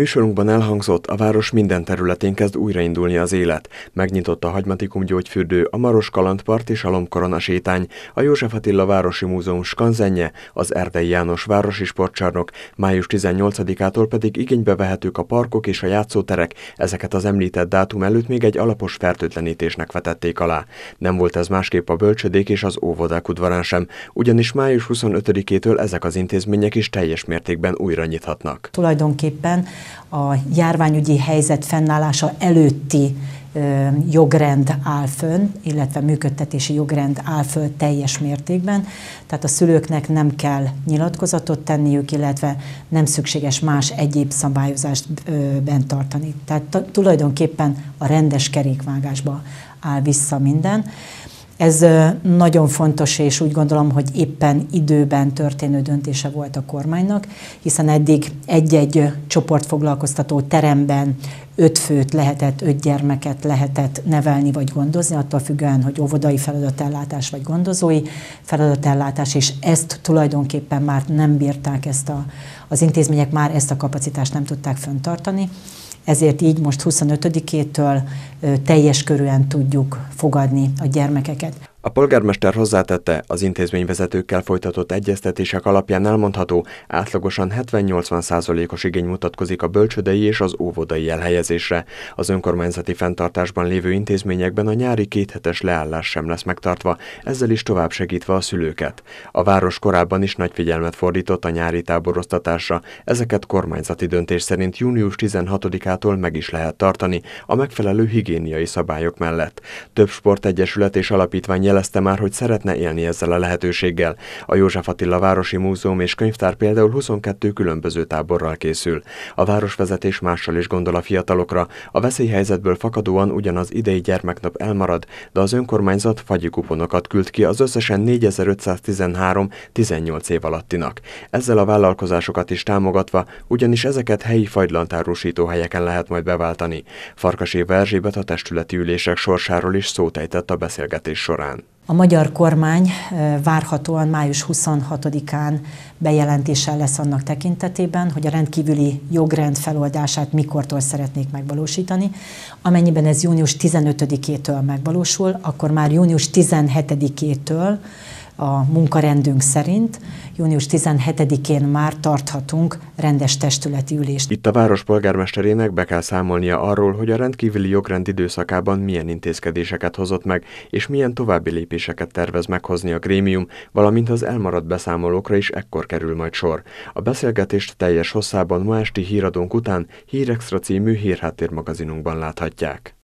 Műsorunkban elhangzott, a város minden területén kezd újraindulni az élet. Megnyitott a Hagymatikum gyógyfürdő, a Maros Kalandpart és a Lomkorona sétány, a József Attila Városi Múzeum skanzenje, az Erdei János Városi Sportcsarnok, május 18-ától pedig igénybe vehetők a parkok és a játszóterek, ezeket az említett dátum előtt még egy alapos fertőtlenítésnek vetették alá. Nem volt ez másképp a bölcsödék és az óvodák udvarán sem, ugyanis május 25-től ezek az intézmények is teljes mértékben újra nyithatnak. Tulajdonképpen a járványügyi helyzet fennállása előtti jogrend áll fönn, illetve működtetési jogrend áll föl teljes mértékben, tehát a szülőknek nem kell nyilatkozatot tenniük, illetve nem szükséges más egyéb szabályozást bent tartani. Tehát tulajdonképpen a rendes kerékvágásba áll vissza minden. Ez nagyon fontos, és úgy gondolom, hogy éppen időben történő döntése volt a kormánynak, hiszen eddig egy-egy csoportfoglalkoztató teremben öt főt lehetett, öt gyermeket lehetett nevelni vagy gondozni, attól függően, hogy óvodai feladatellátás vagy gondozói feladatellátás, és ezt tulajdonképpen már nem bírták, ezt a, az intézmények már ezt a kapacitást nem tudták föntartani ezért így most 25-től teljes körűen tudjuk fogadni a gyermekeket. A polgármester hozzátette, az intézményvezetőkkel folytatott egyeztetések alapján elmondható, átlagosan 70-80 százalékos igény mutatkozik a bölcsödei és az óvodai elhelyezésre. Az önkormányzati fenntartásban lévő intézményekben a nyári kéthetes leállás sem lesz megtartva, ezzel is tovább segítve a szülőket. A város korábban is nagy figyelmet fordított a nyári táboroztatásra, ezeket kormányzati döntés szerint június 16-ától meg is lehet tartani, a megfelelő higiéniai szabályok mellett. Több sportegyesület és alapítvány jelezte már, hogy szeretne élni ezzel a lehetőséggel. A József Attila Városi Múzeum és Könyvtár például 22 különböző táborral készül. A városvezetés mással is gondol a fiatalokra. A veszélyhelyzetből fakadóan ugyanaz idei gyermeknap elmarad, de az önkormányzat fagyi kuponokat küld ki az összesen 4513 18 év alattinak. Ezzel a vállalkozásokat is támogatva, ugyanis ezeket helyi fagylantárusító helyeken lehet majd beváltani. Farkas Erzsébet a testületi ülések sorsáról is szót ejtett a beszélgetés során. A magyar kormány várhatóan május 26-án bejelentéssel lesz annak tekintetében, hogy a rendkívüli jogrend feloldását mikortól szeretnék megvalósítani. Amennyiben ez június 15-től megvalósul, akkor már június 17-től a munkarendünk szerint. Június 17-én már tarthatunk rendes testületi ülést. Itt a város polgármesterének be kell számolnia arról, hogy a rendkívüli jogrend időszakában milyen intézkedéseket hozott meg, és milyen további lépéseket tervez meghozni a grémium, valamint az elmaradt beszámolókra is ekkor kerül majd sor. A beszélgetést teljes hosszában ma esti híradónk után Hírextra című hírháttérmagazinunkban láthatják.